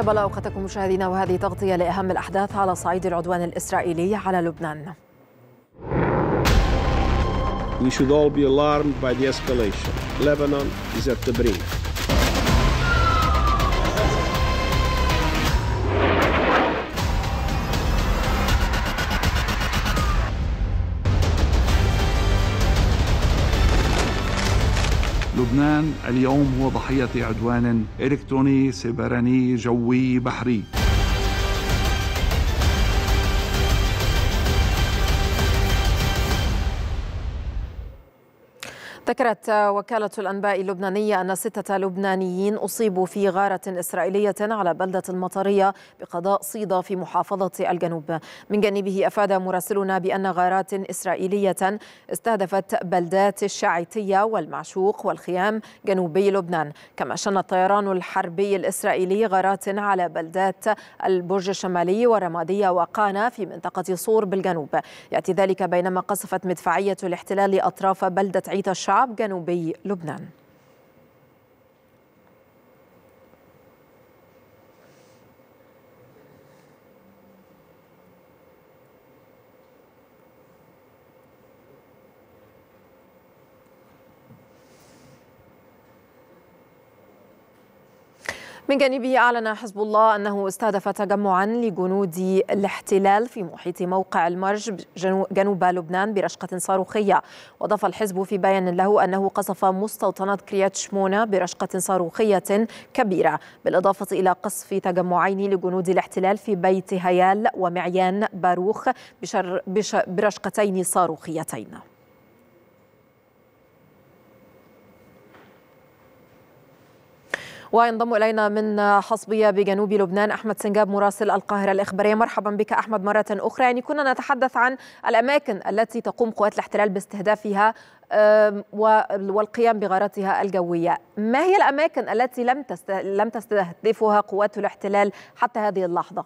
طيب الله اوقاتكم مشاهدينا وهذه تغطيه لاهم الاحداث على صعيد العدوان الاسرائيلي على لبنان. We should all be alarmed by the escalation. Lebanon is at the brink. لبنان اليوم هو ضحية عدوان إلكتروني سيبراني جوي بحري ذكرت وكالة الأنباء اللبنانية أن ستة لبنانيين أصيبوا في غارة إسرائيلية على بلدة المطرية بقضاء صيدا في محافظة الجنوب من جانبه أفاد مراسلنا بأن غارات إسرائيلية استهدفت بلدات الشعيتية والمعشوق والخيام جنوبي لبنان كما شن الطيران الحربي الإسرائيلي غارات على بلدات البرج الشمالي ورمادية وقانا في منطقة صور بالجنوب يأتي ذلك بينما قصفت مدفعية الاحتلال أطراف بلدة عيت الشعب شعب جنوبي لبنان من جانبه أعلن حزب الله أنه استهدف تجمعا لجنود الاحتلال في محيط موقع المرج جنوب لبنان برشقة صاروخية وأضاف الحزب في بيان له أنه قصف مستوطنة كريات شمونة برشقة صاروخية كبيرة بالإضافة إلى قصف تجمعين لجنود الاحتلال في بيت هيال ومعيان باروخ بشر برشقتين صاروخيتين وينضم إلينا من حصبية بجنوب لبنان أحمد سنجاب مراسل القاهرة الإخبارية مرحبا بك أحمد مرة أخرى يعني كنا نتحدث عن الأماكن التي تقوم قوات الاحتلال باستهدافها والقيام بغاراتها الجوية ما هي الأماكن التي لم لم تستهدفها قوات الاحتلال حتى هذه اللحظة؟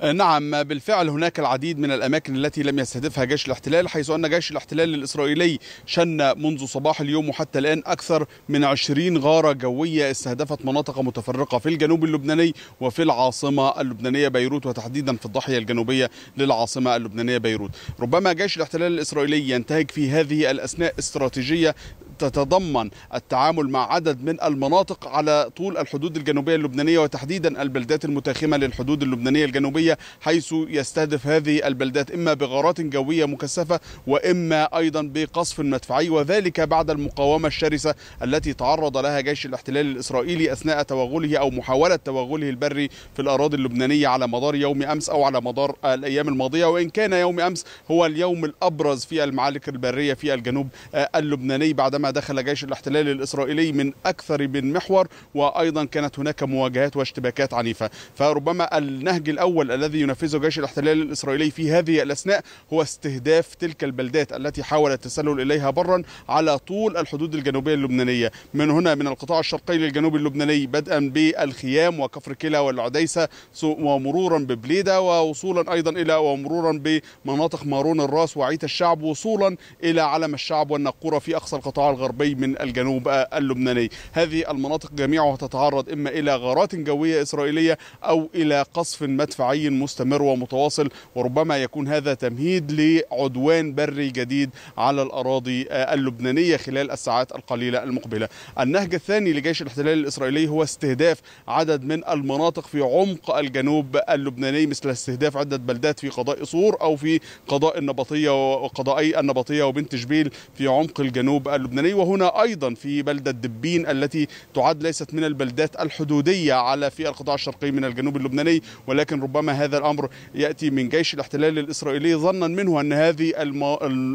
آه، نعم بالفعل هناك العديد من الأماكن التي لم يستهدفها جيش الاحتلال حيث أن جيش الاحتلال الإسرائيلي شن منذ صباح اليوم وحتى الآن أكثر من 20 غارة جوية استهدفت مناطق متفرقة في الجنوب اللبناني وفي العاصمة اللبنانية بيروت وتحديدا في الضاحية الجنوبية للعاصمة اللبنانية بيروت ربما جيش الاحتلال الإسرائيلي ينتهج في هذه الأثناء استراتيجية تتضمن التعامل مع عدد من المناطق على طول الحدود الجنوبية اللبنانية وتحديدا البلدات المتاخمة للحدود اللبنانية الجنوبية الجنوبية حيث يستهدف هذه البلدات إما بغارات جوية مكثفة وإما أيضا بقصف مدفعي وذلك بعد المقاومة الشرسة التي تعرض لها جيش الاحتلال الإسرائيلي أثناء توغله أو محاولة توغله البري في الأراضي اللبنانية على مدار يوم أمس أو على مدار الأيام الماضية وإن كان يوم أمس هو اليوم الأبرز في المعارك البرية في الجنوب اللبناني بعدما دخل جيش الاحتلال الإسرائيلي من أكثر من محور وأيضا كانت هناك مواجهات واشتباكات عنيفة فربما النهج الأول الأول الذي ينفذه جيش الاحتلال الإسرائيلي في هذه الأثناء هو استهداف تلك البلدات التي حاول التسلل إليها برا على طول الحدود الجنوبية اللبنانية من هنا من القطاع الشرقي للجنوب اللبناني بدءا بالخيام وكفر كلا والعديسة ومرورا ببليدة ووصولا أيضا إلى ومرورا بمناطق مارون الراس وعيت الشعب وصولا إلى علم الشعب والنقورة في أقصى القطاع الغربي من الجنوب اللبناني هذه المناطق جميعها تتعرض إما إلى غارات جوية إسرائيلية أو إلى قصف مدفعي طبيعي مستمر ومتواصل وربما يكون هذا تمهيد لعدوان بري جديد على الأراضي اللبنانية خلال الساعات القليلة المقبلة النهج الثاني لجيش الاحتلال الإسرائيلي هو استهداف عدد من المناطق في عمق الجنوب اللبناني مثل استهداف عدة بلدات في قضاء صور أو في قضاء النبطية وقضائي النبطية وبنت جبيل في عمق الجنوب اللبناني وهنا أيضا في بلدة دبين التي تعد ليست من البلدات الحدودية على في القطاع الشرقي من الجنوب اللبناني ولكن ربما ربما هذا الأمر يأتي من جيش الاحتلال الإسرائيلي ظنا منه أن هذه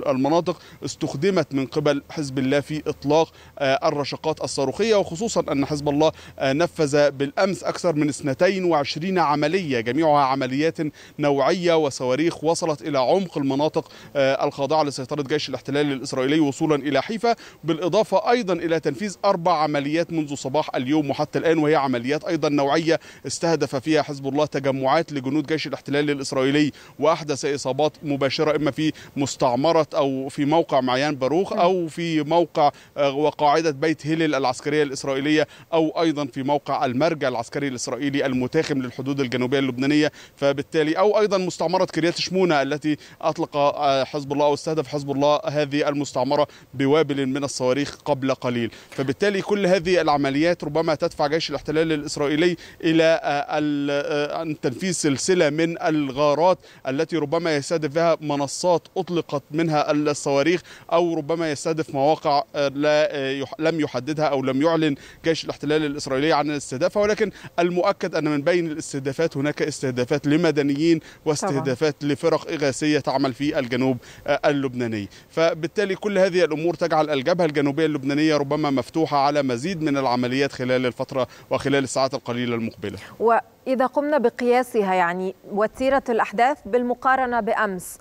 المناطق استخدمت من قبل حزب الله في إطلاق آه، الرشقات الصاروخية وخصوصا أن حزب الله آه، نفذ بالأمس أكثر من 22 عملية جميعها عمليات نوعية وصواريخ وصلت إلى عمق المناطق آه، الخاضعة لسيطرة جيش الاحتلال الإسرائيلي وصولا إلى حيفا بالإضافة أيضا إلى تنفيذ أربع عمليات منذ صباح اليوم وحتى الآن وهي عمليات أيضا نوعية استهدف فيها حزب الله تجمعات لجنود جيش الاحتلال الاسرائيلي واحدث اصابات مباشره اما في مستعمره او في موقع معيان باروخ نعم. او في موقع آه، وقاعده بيت هيلل العسكريه الاسرائيليه او ايضا في موقع المرجع العسكري الاسرائيلي المتاخم للحدود الجنوبيه اللبنانيه فبالتالي او ايضا مستعمره كريات شمونه التي اطلق آه، حزب الله او استهدف حزب الله هذه المستعمره بوابل من الصواريخ قبل قليل فبالتالي كل هذه العمليات ربما تدفع جيش الاحتلال الاسرائيلي الى آه، ان تنفيذ سلسلة من الغارات التي ربما يستهدف بها منصات أطلقت منها الصواريخ أو ربما يستهدف مواقع آه، لا آه، لم يحددها أو لم يعلن جيش الاحتلال الإسرائيلي عن الاستهدافها ولكن المؤكد أن من بين الاستهدافات هناك استهدافات لمدنيين واستهدافات طبعا. لفرق إغاثية تعمل في الجنوب آه، اللبناني فبالتالي كل هذه الأمور تجعل الجبهة الجنوبية اللبنانية ربما مفتوحة على مزيد من العمليات خلال الفترة وخلال الساعات القليلة المقبلة و... إذا قمنا بقياسها يعني وتيرة الأحداث بالمقارنة بأمس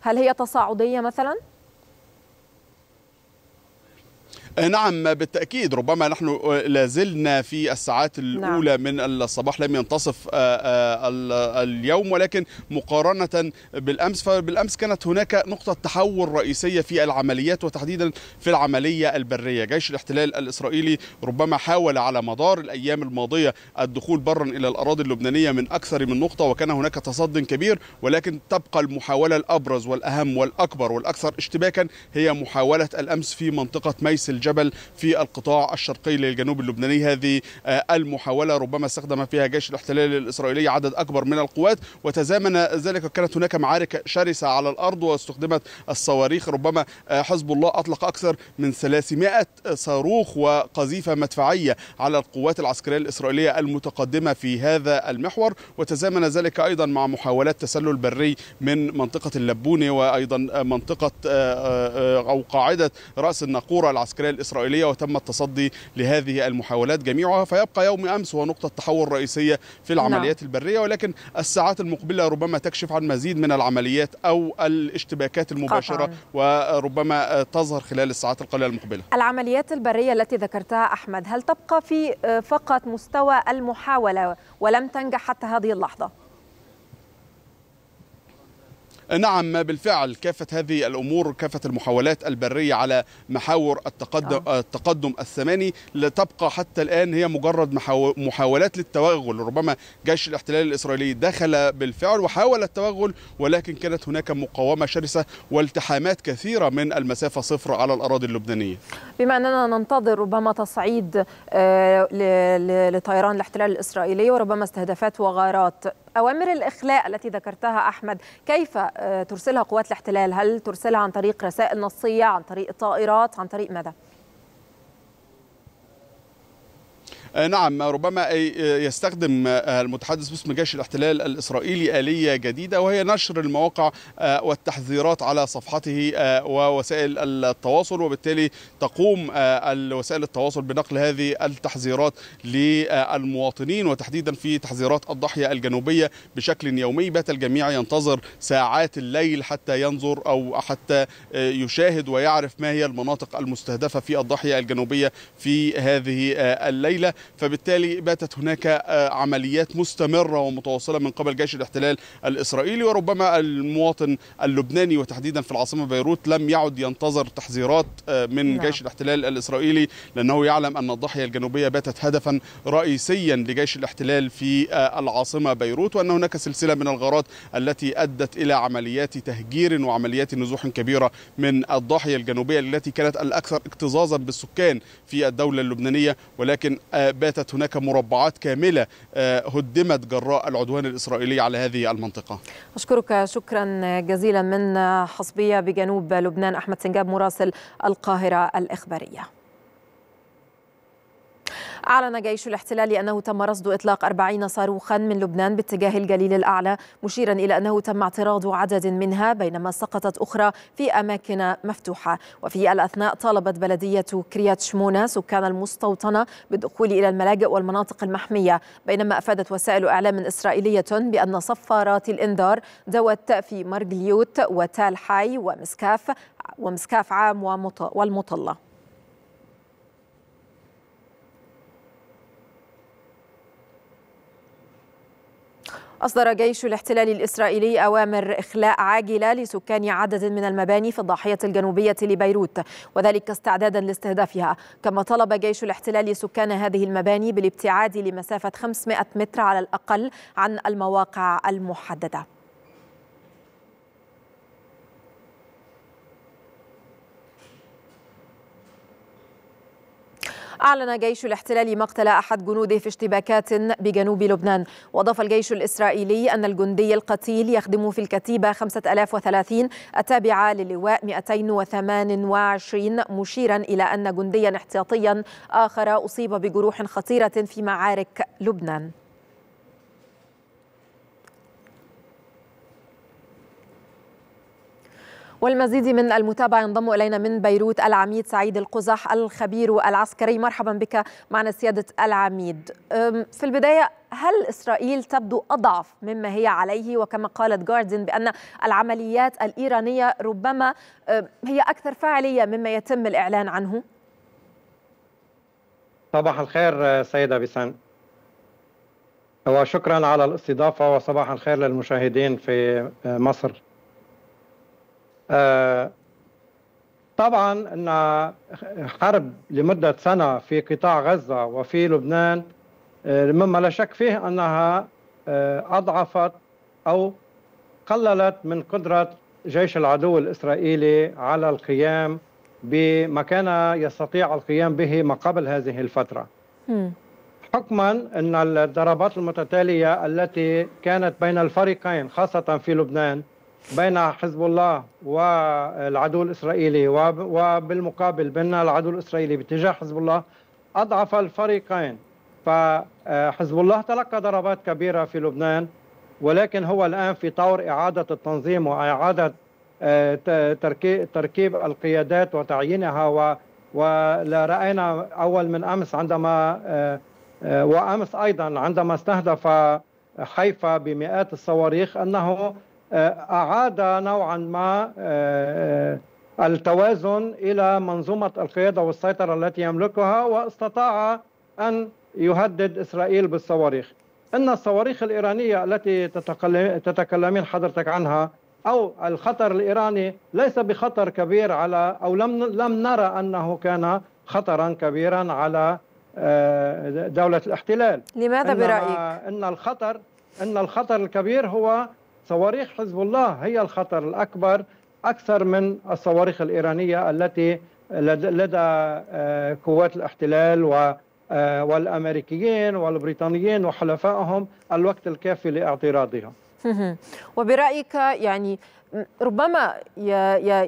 هل هي تصاعدية مثلاً؟ آه، نعم بالتأكيد ربما نحن آه، لازلنا في الساعات نعم. الأولى نعم. من الصباح لم ينتصف آه، اليوم ولكن مقارنة بالأمس فبالأمس كانت هناك نقطة تحول رئيسية في العمليات وتحديدا في العملية البرية جيش الاحتلال الإسرائيلي ربما حاول على مدار الأيام الماضية الدخول برا إلى الأراضي اللبنانية من أكثر من نقطة وكان هناك تصد كبير ولكن تبقى المحاولة الأبرز والأهم والأكبر والأكثر اشتباكا هي محاولة الأمس في منطقة ميس الجبل في القطاع الشرقي للجنوب اللبناني هذه آه، المحاولة ربما استخدم فيها جيش الاحتلال الإسرائيلي عدد أكبر من القوات وتزامن ذلك كانت هناك معارك شرسة على الأرض واستخدمت الصواريخ ربما آه، حزب الله أطلق أكثر من 300 صاروخ وقذيفة مدفعية على القوات العسكرية الإسرائيلية المتقدمة في هذا المحور وتزامن ذلك أيضا مع محاولات تسلل بري من منطقة اللبونة وأيضا منطقة آه، أو قاعدة رأس الناقورة العسكرية الإسرائيلية وتم التصدي لهذه المحاولات جميعها فيبقى يوم أمس هو نقطة تحول رئيسية في نعم. العمليات البرية ولكن الساعات المقبلة ربما تكشف عن مزيد من العمليات أو الاشتباكات المباشرة طبعا. وربما تظهر خلال الساعات القليلة المقبلة العمليات البرية التي ذكرتها أحمد هل تبقى في آه، فقط مستوى المحاولة ولم تنجح حتى هذه اللحظة؟ نعم بالفعل كافه هذه الأمور كافه المحاولات البرية على محاور التقدم, آه. التقدم الثماني لتبقى حتى الآن هي مجرد محاولات للتوغل ربما جيش الاحتلال الإسرائيلي دخل بالفعل وحاول التوغل ولكن كانت هناك مقاومة شرسة والتحامات كثيرة من المسافة صفر على الأراضي اللبنانية بما أننا ننتظر ربما تصعيد آه، لطيران الاحتلال الإسرائيلي وربما استهدافات وغارات أوامر الإخلاء التي ذكرتها أحمد كيف آه، ترسلها قوات الاحتلال هل ترسلها عن طريق رسائل نصية عن طريق طائرات عن طريق ماذا؟ آه، نعم ربما آه، يستخدم آه، المتحدث باسم جيش الاحتلال الإسرائيلي آلية جديدة وهي نشر المواقع والتحذيرات على صفحته ووسائل التواصل وبالتالي تقوم وسائل التواصل بنقل هذه التحذيرات للمواطنين وتحديدا في تحذيرات الضاحية الجنوبية بشكل يومي بات الجميع ينتظر ساعات الليل حتى ينظر أو حتى يشاهد ويعرف ما هي المناطق المستهدفة في الضاحية الجنوبية في هذه الليلة فبالتالي باتت هناك آه، عمليات مستمرة ومتواصلة من قبل جيش الاحتلال الإسرائيلي وربما المواطن اللبناني وتحديدا في العاصمة بيروت لم يعد ينتظر تحذيرات آه، من نعم. جيش الاحتلال الإسرائيلي لأنه يعلم أن الضاحية الجنوبية باتت هدفا رئيسيا لجيش الاحتلال في آه، العاصمة بيروت وأن هناك سلسلة من الغارات التي أدت إلى عمليات تهجير وعمليات نزوح كبيرة من الضاحية الجنوبية التي كانت الأكثر اكتظاظا بالسكان في الدولة اللبنانية ولكن باتت هناك مربعات كاملة آه، هدمت جراء العدوان الإسرائيلي على هذه المنطقة أشكرك شكرا جزيلا من حصبية بجنوب لبنان أحمد سنجاب مراسل القاهرة الإخبارية أعلن جيش الاحتلال أنه تم رصد إطلاق 40 صاروخا من لبنان باتجاه الجليل الأعلى مشيرا إلى أنه تم اعتراض عدد منها بينما سقطت أخرى في أماكن مفتوحة وفي الأثناء طالبت بلدية كريات شمونة سكان المستوطنة بالدخول إلى الملاجئ والمناطق المحمية بينما أفادت وسائل إعلام إسرائيلية بأن صفارات الإنذار دوت في مرجليوت وتال حي ومسكاف ومسكاف عام والمطلة أصدر جيش الاحتلال الإسرائيلي أوامر إخلاء عاجلة لسكان عدد من المباني في الضاحية الجنوبية لبيروت وذلك استعدادا لاستهدافها كما طلب جيش الاحتلال سكان هذه المباني بالابتعاد لمسافة 500 متر على الأقل عن المواقع المحددة أعلن جيش الاحتلال مقتل أحد جنوده في اشتباكات بجنوب لبنان وأضاف الجيش الإسرائيلي أن الجندي القتيل يخدم في الكتيبة 5030 التابعة للواء 228 مشيرا إلى أن جنديا احتياطيا آخر أصيب بجروح خطيرة في معارك لبنان والمزيد من المتابعة ينضم إلينا من بيروت العميد سعيد القزح الخبير العسكري مرحبا بك معنا سيادة العميد في البداية هل إسرائيل تبدو أضعف مما هي عليه وكما قالت جاردن بأن العمليات الإيرانية ربما هي أكثر فاعلية مما يتم الإعلان عنه؟ صباح الخير سيدة بسان وشكرا على الاستضافة وصباح الخير للمشاهدين في مصر آه، طبعا ان حرب لمده سنه في قطاع غزه وفي لبنان آه، مما لا شك فيه انها آه، اضعفت او قللت من قدره جيش العدو الاسرائيلي على القيام بما كان يستطيع القيام به ما قبل هذه الفتره. حكما ان الضربات المتتاليه التي كانت بين الفريقين خاصه في لبنان بين حزب الله والعدو الاسرائيلي وبالمقابل بين العدو الاسرائيلي باتجاه حزب الله اضعف الفريقين فحزب آه، الله تلقى ضربات كبيره في لبنان ولكن هو الان في طور اعاده التنظيم واعاده آه، تركيب القيادات وتعيينها ولرأينا أول من أمس عندما آه، وأمس أيضا عندما استهدف حيفا بمئات الصواريخ أنه آه، أعاد نوعا ما آه، التوازن إلى منظومة القيادة والسيطرة التي يملكها واستطاع أن يهدد إسرائيل بالصواريخ إن الصواريخ الإيرانية التي تتكلمين حضرتك عنها أو الخطر الإيراني ليس بخطر كبير على أو لم لم نرى أنه كان خطرا كبيرا على آه، دولة الاحتلال لماذا برأيك؟ إن الخطر إن الخطر الكبير هو صواريخ حزب الله هي الخطر الأكبر أكثر من الصواريخ الإيرانية التي لدى آه، قوات الاحتلال آه، والأمريكيين والبريطانيين وحلفائهم الوقت الكافي لاعتراضها وبرأيك يعني ربما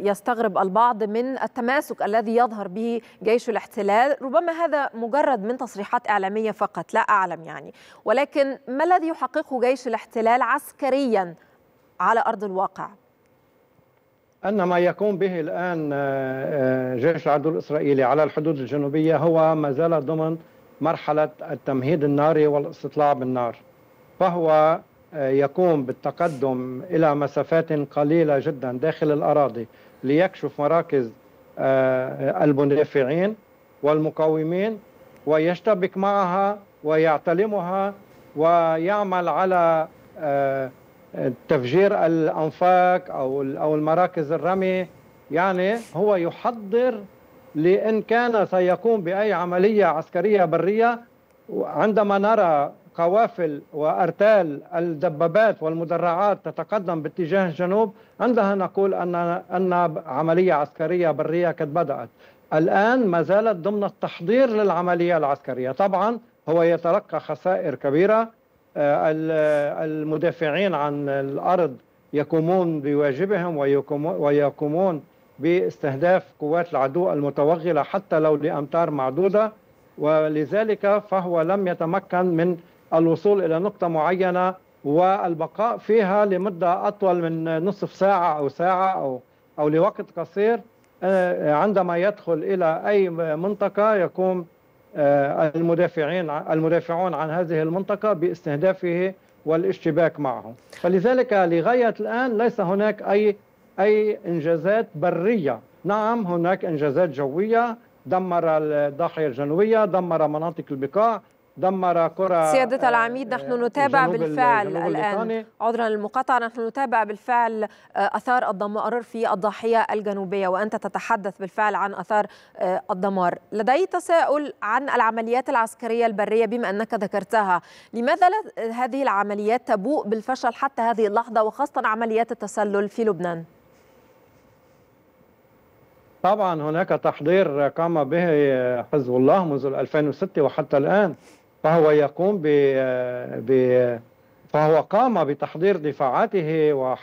يستغرب البعض من التماسك الذي يظهر به جيش الاحتلال ربما هذا مجرد من تصريحات إعلامية فقط لا أعلم يعني ولكن ما الذي يحققه جيش الاحتلال عسكريا على أرض الواقع؟ أن ما يقوم به الآن آه، آه، جيش العدو الإسرائيلي على الحدود الجنوبية هو ما زال ضمن مرحلة التمهيد الناري والاستطلاع بالنار فهو يقوم بالتقدم إلى مسافات قليلة جدا داخل الأراضي ليكشف مراكز آه، المدافعين والمقاومين ويشتبك معها ويعتلمها ويعمل على آه، تفجير الانفاق او او المراكز الرمي يعني هو يحضر لان كان سيقوم باي عمليه عسكريه بريه عندما نرى قوافل وأرتال الدبابات والمدرعات تتقدم باتجاه الجنوب عندها نقول أن, أن عملية عسكرية برية قد بدأت الآن ما زالت ضمن التحضير للعملية العسكرية طبعا هو يتلقى خسائر كبيرة آه، المدافعين عن الأرض يقومون بواجبهم ويقومون باستهداف قوات العدو المتوغلة حتى لو لأمتار معدودة ولذلك فهو لم يتمكن من الوصول إلى نقطة معينة والبقاء فيها لمدة أطول من نصف ساعة أو ساعة أو أو لوقت قصير آه، عندما يدخل إلى أي منطقة يقوم آه، المدافعين المدافعون عن هذه المنطقة باستهدافه والاشتباك معه فلذلك لغاية الآن ليس هناك أي أي إنجازات برية نعم هناك إنجازات جوية دمر الضاحية الجنوبية دمر مناطق البقاع دمر كرة سيادة آه، العميد نحن آه، نتابع بالفعل الآن عذرا للمقاطعة نحن نتابع بالفعل آه، أثار الدمار في الضاحية الجنوبية وأنت تتحدث بالفعل عن أثار الدمار لدي تساؤل عن العمليات العسكرية البرية بما أنك ذكرتها لماذا هذه العمليات تبوء بالفشل حتى هذه اللحظة وخاصة عمليات التسلل في لبنان؟ طبعا هناك تحضير قام به حزب الله منذ 2006 وحتى الآن فهو يقوم ب ب فهو قام بتحضير دفاعاته و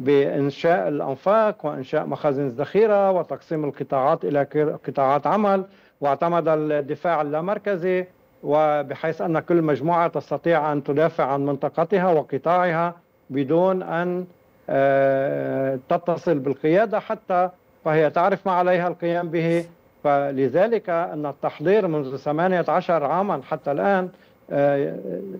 بإنشاء الأنفاق وإنشاء مخازن الذخيرة وتقسيم القطاعات إلى قطاعات عمل واعتمد الدفاع اللامركزي وبحيث أن كل مجموعة تستطيع أن تدافع عن منطقتها وقطاعها بدون أن آه، تتصل بالقيادة حتى فهي تعرف ما عليها القيام به فلذلك أن التحضير منذ 18 عاما حتى الآن آه،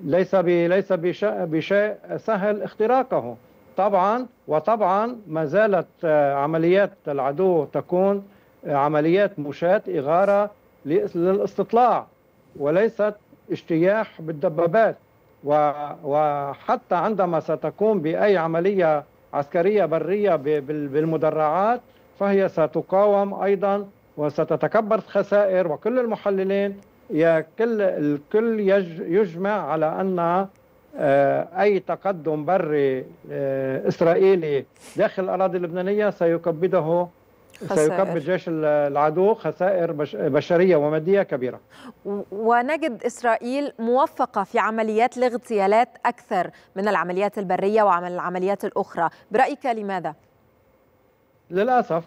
ليس ليس بشيء سهل اختراقه طبعا وطبعا ما زالت آه، عمليات العدو تكون آه، عمليات مشاة إغارة للاستطلاع وليست اجتياح بالدبابات وحتى عندما ستقوم بأي عملية عسكرية برية بالمدرعات فهي ستقاوم أيضا وستتكبر خسائر وكل المحللين يا كل الكل يجمع على ان آه، اي تقدم بري آه، اسرائيلي داخل الاراضي اللبنانيه سيكبده خسائر. سيكبد جيش العدو خسائر بشريه وماديه كبيره. ونجد اسرائيل موفقه في عمليات الاغتيالات اكثر من العمليات البريه وعمل العمليات الاخرى، برايك لماذا؟ للاسف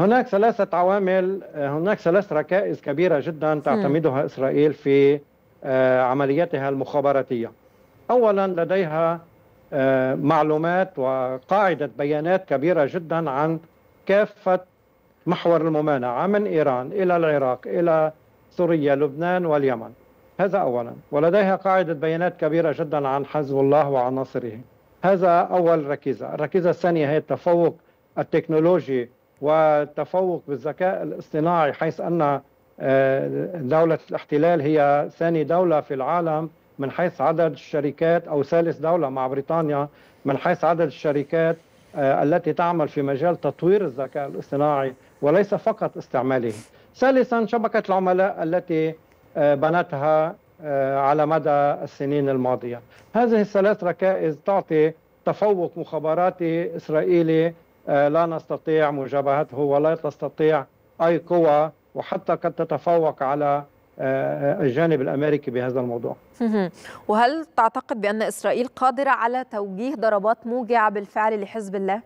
هناك ثلاثة عوامل هناك ثلاث ركائز كبيرة جدا تعتمدها إسرائيل في آه، عملياتها المخابراتية أولا لديها آه، معلومات وقاعدة بيانات كبيرة جدا عن كافة محور الممانعة من إيران إلى العراق إلى سوريا لبنان واليمن هذا أولا ولديها قاعدة بيانات كبيرة جدا عن حزب الله وعناصره هذا أول ركيزة الركيزة الثانية هي التفوق التكنولوجي والتفوق بالذكاء الاصطناعي حيث أن آه، دولة الاحتلال هي ثاني دولة في العالم من حيث عدد الشركات أو ثالث دولة مع بريطانيا من حيث عدد الشركات آه، التي تعمل في مجال تطوير الذكاء الاصطناعي وليس فقط استعماله ثالثا شبكة العملاء التي آه، بنتها على مدى السنين الماضية هذه الثلاث ركائز تعطي تفوق مخابراتي إسرائيلي آه، لا نستطيع مجابهته ولا تستطيع أي قوى وحتى قد تتفوق على آه، آه، الجانب الامريكي بهذا الموضوع. وهل تعتقد بان اسرائيل قادره على توجيه ضربات موجعه بالفعل لحزب الله؟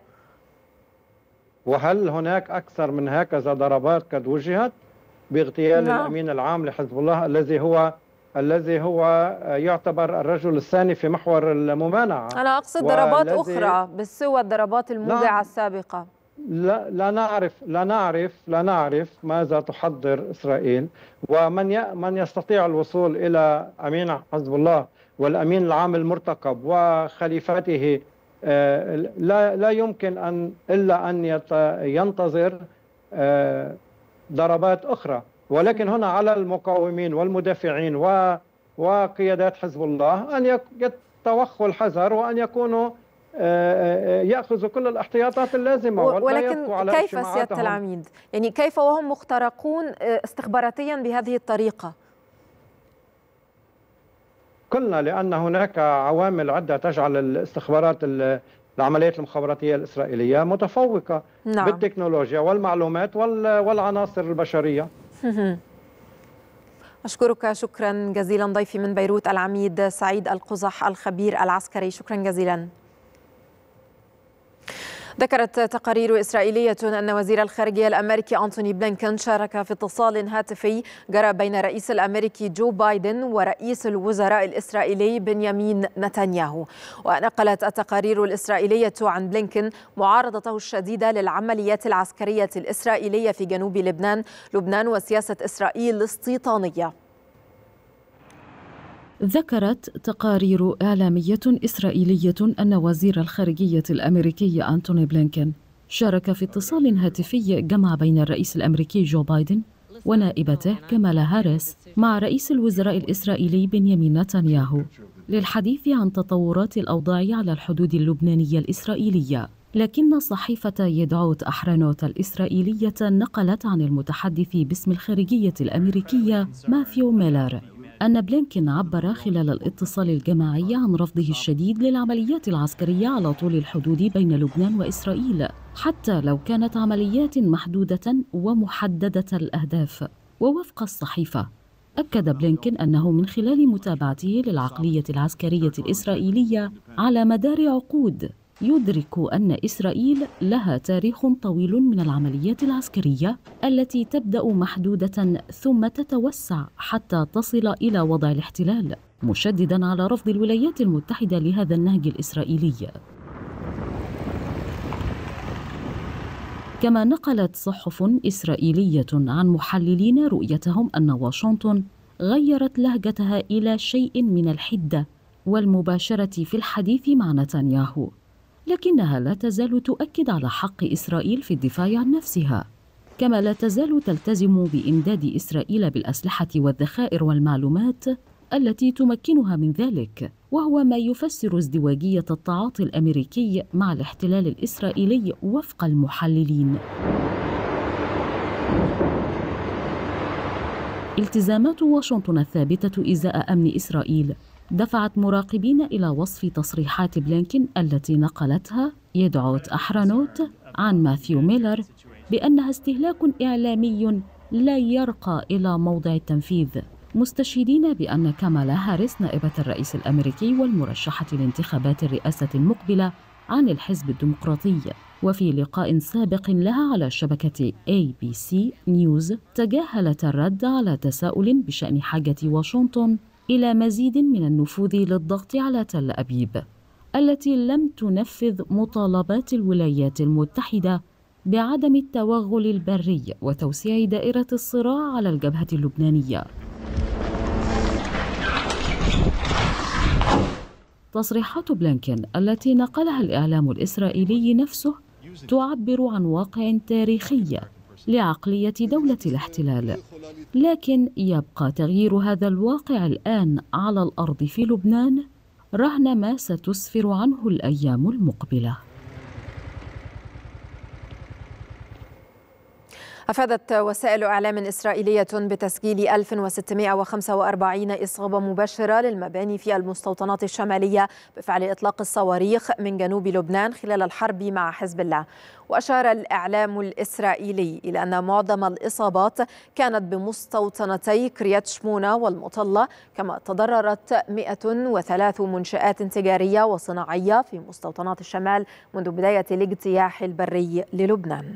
وهل هناك اكثر من هكذا ضربات قد وجهت باغتيال نعم. الامين العام لحزب الله الذي هو الذي هو يعتبر الرجل الثاني في محور الممانعة أنا أقصد ضربات أخرى بالسوى الضربات المودعة نعم. السابقة لا, لا نعرف لا نعرف لا نعرف ماذا تحضر إسرائيل ومن من يستطيع الوصول إلى أمين حزب الله والأمين العام المرتقب وخليفته آه، لا لا يمكن أن إلا أن ينتظر آه، ضربات أخرى ولكن هنا على المقاومين والمدافعين و وقيادات حزب الله أن يتوخوا الحذر وأن يكونوا آه، آه، آه، ياخذوا كل الاحتياطات اللازمه ولكن على كيف سياده العميد؟ يعني كيف وهم مخترقون استخباراتيا بهذه الطريقه؟ قلنا لان هناك عوامل عده تجعل الاستخبارات العمليات المخابراتيه الاسرائيليه متفوقه نعم. بالتكنولوجيا والمعلومات والعناصر البشريه. أشكرك شكرا جزيلا ضيفي من بيروت العميد سعيد القزح الخبير العسكري شكرا جزيلا ذكرت تقارير إسرائيلية أن وزير الخارجية الأمريكي أنتوني بلينكن شارك في اتصال هاتفي جرى بين الرئيس الأمريكي جو بايدن ورئيس الوزراء الإسرائيلي بنيامين نتنياهو ونقلت التقارير الإسرائيلية عن بلينكن معارضته الشديدة للعمليات العسكرية الإسرائيلية في جنوب لبنان لبنان وسياسة إسرائيل الاستيطانية ذكرت تقارير إعلامية إسرائيلية أن وزير الخارجية الأمريكي أنتوني بلينكين شارك في اتصال هاتفي جمع بين الرئيس الأمريكي جو بايدن ونائبته كمالا هاريس مع رئيس الوزراء الإسرائيلي بنيامين نتنياهو للحديث عن تطورات الأوضاع على الحدود اللبنانية الإسرائيلية لكن صحيفة يدعوت أحرانوت الإسرائيلية نقلت عن المتحدث باسم الخارجية الأمريكية ماثيو ميلر أن بلينكين عبر خلال الاتصال الجماعي عن رفضه الشديد للعمليات العسكرية على طول الحدود بين لبنان وإسرائيل حتى لو كانت عمليات محدودة ومحددة الأهداف ووفق الصحيفة أكد بلينكين أنه من خلال متابعته للعقلية العسكرية الإسرائيلية على مدار عقود يدرك أن إسرائيل لها تاريخ طويل من العمليات العسكرية التي تبدأ محدودة ثم تتوسع حتى تصل إلى وضع الاحتلال، مشددا على رفض الولايات المتحدة لهذا النهج الإسرائيلي. كما نقلت صحف إسرائيلية عن محللين رؤيتهم أن واشنطن غيرت لهجتها إلى شيء من الحدة والمباشرة في الحديث مع نتنياهو لكنها لا تزال تؤكد على حق إسرائيل في الدفاع عن نفسها كما لا تزال تلتزم بإمداد إسرائيل بالأسلحة والذخائر والمعلومات التي تمكنها من ذلك وهو ما يفسر ازدواجية التعاطي الأمريكي مع الاحتلال الإسرائيلي وفق المحللين التزامات واشنطن الثابتة إزاء أمن إسرائيل دفعت مراقبين إلى وصف تصريحات بلينكين التي نقلتها يدعوت أحرانوت عن ماثيو ميلر بأنها استهلاك إعلامي لا يرقى إلى موضع التنفيذ مستشهدين بأن كمالا هاريس نائبة الرئيس الأمريكي والمرشحة لانتخابات الرئاسة المقبلة عن الحزب الديمقراطي وفي لقاء سابق لها على شبكة ABC نيوز تجاهلت الرد على تساؤل بشأن حاجة واشنطن إلى مزيد من النفوذ للضغط على تل أبيب التي لم تنفذ مطالبات الولايات المتحدة بعدم التوغل البري وتوسيع دائرة الصراع على الجبهة اللبنانية تصريحات بلينكين التي نقلها الإعلام الإسرائيلي نفسه تعبر عن واقع تاريخي لعقلية دولة الاحتلال لكن يبقى تغيير هذا الواقع الآن على الأرض في لبنان رهن ما ستسفر عنه الأيام المقبلة أفادت وسائل إعلام إسرائيلية بتسجيل 1645 إصابة مباشرة للمباني في المستوطنات الشمالية بفعل إطلاق الصواريخ من جنوب لبنان خلال الحرب مع حزب الله وأشار الإعلام الإسرائيلي إلى أن معظم الإصابات كانت بمستوطنتي كريات شمونة والمطلة كما تضررت 103 منشآت تجارية وصناعية في مستوطنات الشمال منذ بداية الاجتياح البري للبنان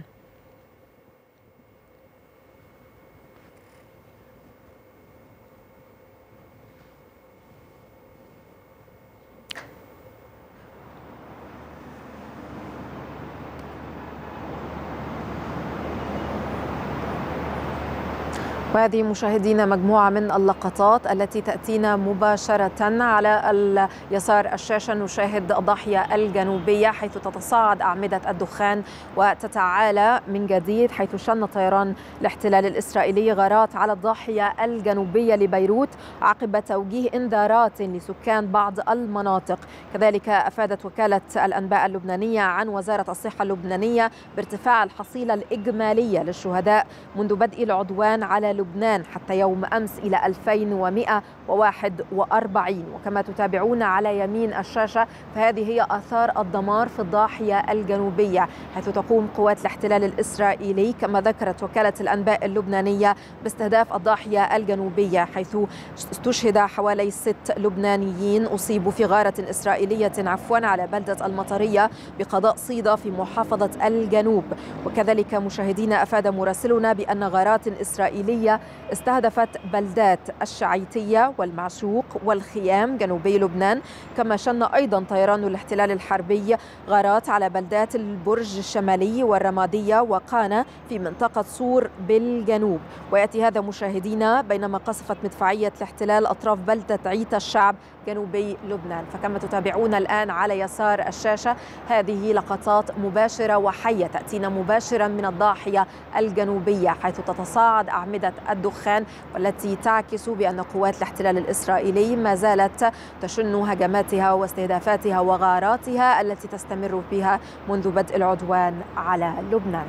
وهذه مشاهدينا مجموعة من اللقطات التي تأتينا مباشرة على يسار الشاشة نشاهد الضاحية الجنوبية حيث تتصاعد أعمدة الدخان وتتعالى من جديد حيث شن طيران الاحتلال الإسرائيلي غارات على الضاحية الجنوبية لبيروت عقب توجيه إنذارات لسكان بعض المناطق كذلك أفادت وكالة الأنباء اللبنانية عن وزارة الصحة اللبنانية بارتفاع الحصيلة الإجمالية للشهداء منذ بدء العدوان على لبنان حتى يوم أمس إلى 2141 وكما تتابعون على يمين الشاشة فهذه هي آثار الدمار في الضاحية الجنوبية حيث تقوم قوات الاحتلال الإسرائيلي كما ذكرت وكالة الأنباء اللبنانية باستهداف الضاحية الجنوبية حيث استشهد حوالي ست لبنانيين أصيبوا في غارة إسرائيلية عفوا على بلدة المطرية بقضاء صيدة في محافظة الجنوب وكذلك مشاهدين أفاد مراسلنا بأن غارات إسرائيلية استهدفت بلدات الشعيتية والمعشوق والخيام جنوبي لبنان كما شن أيضا طيران الاحتلال الحربي غارات على بلدات البرج الشمالي والرمادية وقانا في منطقة صور بالجنوب ويأتي هذا مشاهدينا بينما قصفت مدفعية الاحتلال أطراف بلدة عيت الشعب جنوبي لبنان فكما تتابعون الآن على يسار الشاشة هذه لقطات مباشرة وحية تأتينا مباشرة من الضاحية الجنوبية حيث تتصاعد أعمدة الدخان والتي تعكس بأن قوات الاحتلال الإسرائيلي ما زالت تشن هجماتها واستهدافاتها وغاراتها التي تستمر بها منذ بدء العدوان على لبنان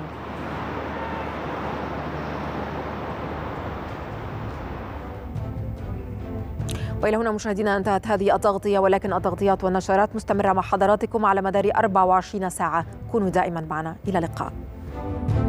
والى هنا مشاهدينا انتهت هذه التغطيه ولكن التغطيات والنشرات مستمره مع حضراتكم على مدار 24 ساعه كونوا دائما معنا الى اللقاء